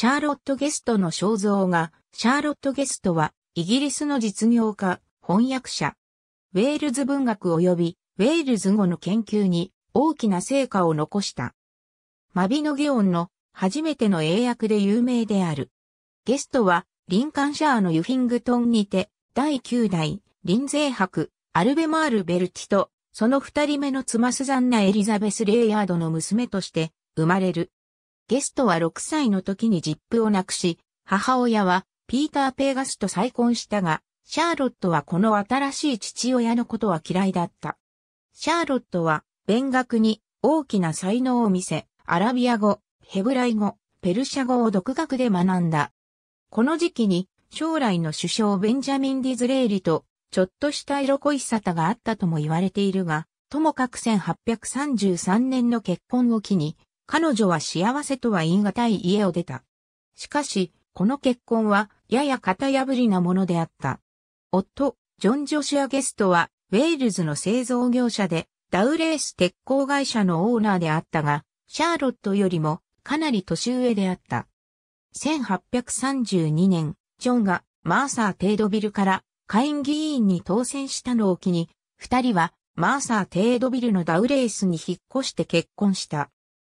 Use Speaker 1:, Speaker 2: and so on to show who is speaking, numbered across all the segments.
Speaker 1: シャーロット・ゲストの肖像画、シャーロット・ゲストは、イギリスの実業家、翻訳者。ウェールズ文学及び、ウェールズ語の研究に、大きな成果を残した。マビノゲオンの、初めての英訳で有名である。ゲストは、リンカンシャーのユフィングトンにて、第9代、リンゼー博、アルベマール・ベルティと、その二人目の妻スザンナ・エリザベス・レイヤードの娘として、生まれる。ゲストは6歳の時にジップを亡くし、母親はピーター・ペーガスと再婚したが、シャーロットはこの新しい父親のことは嫌いだった。シャーロットは、勉学に大きな才能を見せ、アラビア語、ヘブライ語、ペルシャ語を独学で学んだ。この時期に将来の首相ベンジャミン・ディズレーリとちょっとした色恋しさたがあったとも言われているが、ともかく1833年の結婚を機に彼女は幸せとは言い難い家を出た。しかし、この結婚は、やや型破りなものであった。夫、ジョン・ジョシュア・ゲストは、ウェールズの製造業者で、ダウレース鉄鋼会社のオーナーであったが、シャーロットよりも、かなり年上であった。1832年、ジョンがマーサー・テイドビルから下院議員に当選したのを機に、二人はマーサー・テイドビルのダウレースに引っ越して結婚した。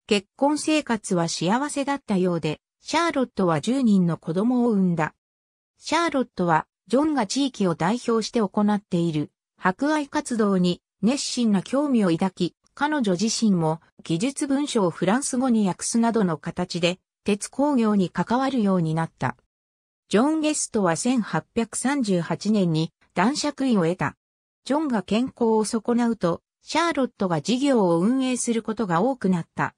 Speaker 1: 結婚生活は幸せだったようで、シャーロットは10人の子供を産んだ。シャーロットは、ジョンが地域を代表して行っている、博愛活動に熱心な興味を抱き、彼女自身も技術文書をフランス語に訳すなどの形で、鉄工業に関わるようになった。ジョン・ゲストは1838年に男爵位を得た。ジョンが健康を損なうと、シャーロットが事業を運営することが多くなった。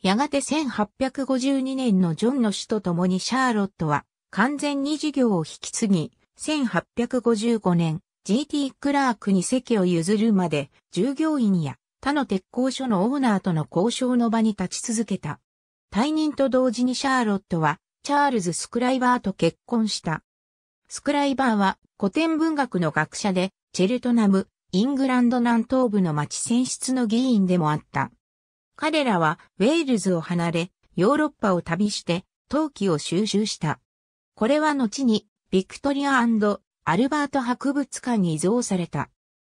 Speaker 1: やがて1852年のジョンの死とともにシャーロットは完全に事業を引き継ぎ、1855年 GT クラークに席を譲るまで従業員や他の鉄工所のオーナーとの交渉の場に立ち続けた。退任と同時にシャーロットはチャールズ・スクライバーと結婚した。スクライバーは古典文学の学者でチェルトナム、イングランド南東部の町選出の議員でもあった。彼らはウェールズを離れ、ヨーロッパを旅して、陶器を収集した。これは後に、ビクトリアアルバート博物館に贈された。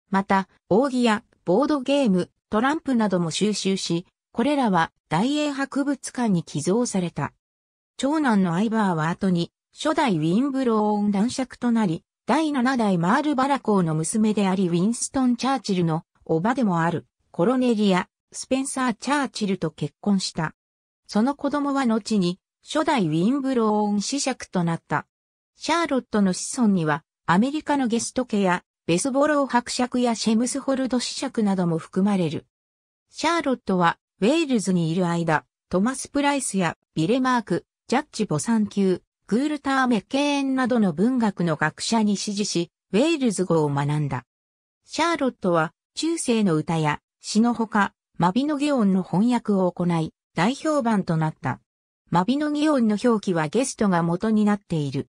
Speaker 1: また、扇やボードゲーム、トランプなども収集し、これらは大英博物館に寄贈された。長男のアイバーは後に、初代ウィンブローン男爵となり、第7代マールバラ公の娘でありウィンストン・チャーチルの叔母でもあるコロネリア、スペンサー・チャーチルと結婚した。その子供は後に、初代ウィンブローン子爵となった。シャーロットの子孫には、アメリカのゲスト家や、ベスボロー伯爵やシェムスホルド子爵なども含まれる。シャーロットは、ウェールズにいる間、トマス・プライスや、ビレマーク、ジャッジ・ボサン級、クー、グールター・メッケーンなどの文学の学者に支持し、ウェールズ語を学んだ。シャーロットは、中世の歌や、詩のほか、マビノギオンの翻訳を行い、大評判となった。マビノギオンの表記はゲストが元になっている。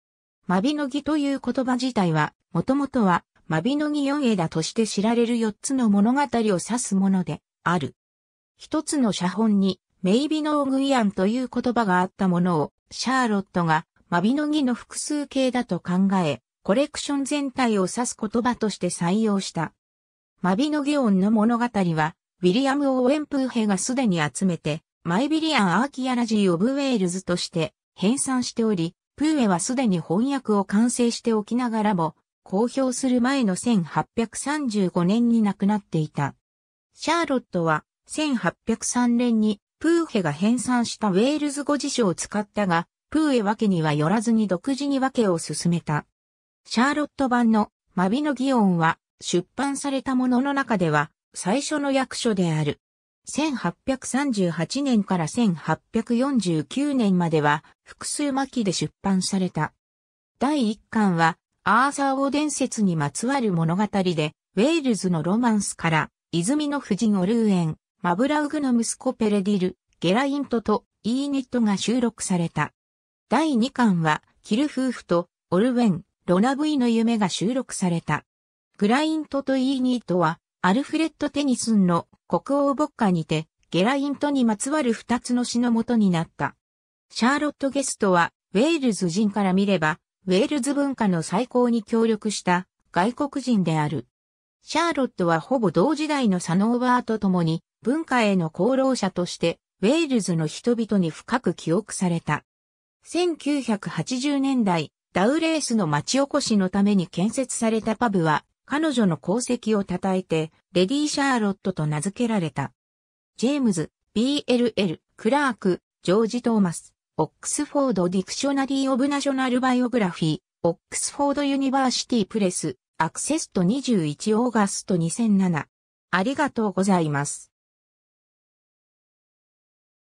Speaker 1: マビノギという言葉自体は、もともとは、マビノギ四枝として知られる4つの物語を指すもので、ある。一つの写本に、メイビノーグイアンという言葉があったものを、シャーロットが、マビノギの複数形だと考え、コレクション全体を指す言葉として採用した。マビノギオンの物語は、ウィリアム・オーウェン・プーヘがすでに集めて、マイビリアン・アーキアラジー・オブ・ウェールズとして編纂しており、プーエはすでに翻訳を完成しておきながらも、公表する前の1835年に亡くなっていた。シャーロットは1803年にプーヘが編纂したウェールズ語辞書を使ったが、プーエわけにはよらずに独自に訳けを進めた。シャーロット版のマビのオ音は出版されたものの中では最初の役所である。1838年から1849年までは複数巻で出版された。第1巻はアーサー王伝説にまつわる物語で、ウェールズのロマンスから、泉の夫人オルーエン、マブラウグの息子ペレディル、ゲライントとイーニットが収録された。第2巻は、キル夫婦とオルウェン、ロナブイの夢が収録された。グライントとイーニットは、アルフレッド・テニスンの国王牧歌にて、ゲライントにまつわる二つの詩のもとになった。シャーロット・ゲストは、ウェールズ人から見れば、ウェールズ文化の再興に協力した外国人である。シャーロットはほぼ同時代のサノーバーと共に、文化への功労者として、ウェールズの人々に深く記憶された。1980年代、ダウレースの町おこしのために建設されたパブは、彼女の功績を称えて、レディ・シャーロットと名付けられた。ジェームズ、BLL、クラーク、ジョージ・トーマス、オックスフォード・ディクショナリー・オブ・ナショナル・バイオグラフィー、オックスフォード・ユニバーシティ・プレス、アクセスト21オーガスト2007。ありがとうございます。